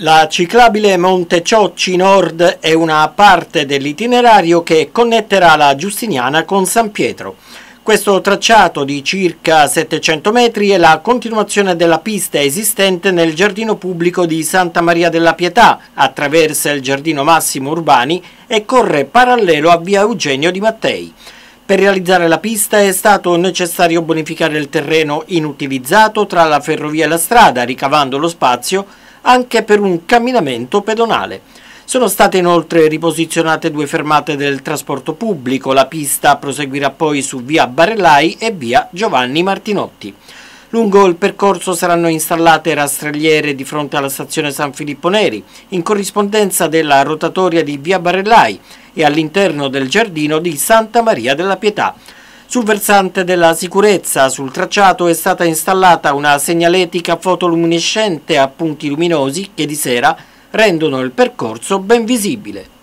La ciclabile Monte Ciocci Nord è una parte dell'itinerario che connetterà la Giustiniana con San Pietro. Questo tracciato di circa 700 metri è la continuazione della pista esistente nel giardino pubblico di Santa Maria della Pietà, attraversa il giardino Massimo Urbani e corre parallelo a via Eugenio di Mattei. Per realizzare la pista è stato necessario bonificare il terreno inutilizzato tra la ferrovia e la strada, ricavando lo spazio anche per un camminamento pedonale. Sono state inoltre riposizionate due fermate del trasporto pubblico, la pista proseguirà poi su via Barellai e via Giovanni Martinotti. Lungo il percorso saranno installate rastrelliere di fronte alla stazione San Filippo Neri, in corrispondenza della rotatoria di via Barellai e all'interno del giardino di Santa Maria della Pietà, sul versante della sicurezza, sul tracciato è stata installata una segnaletica fotoluminescente a punti luminosi che di sera rendono il percorso ben visibile.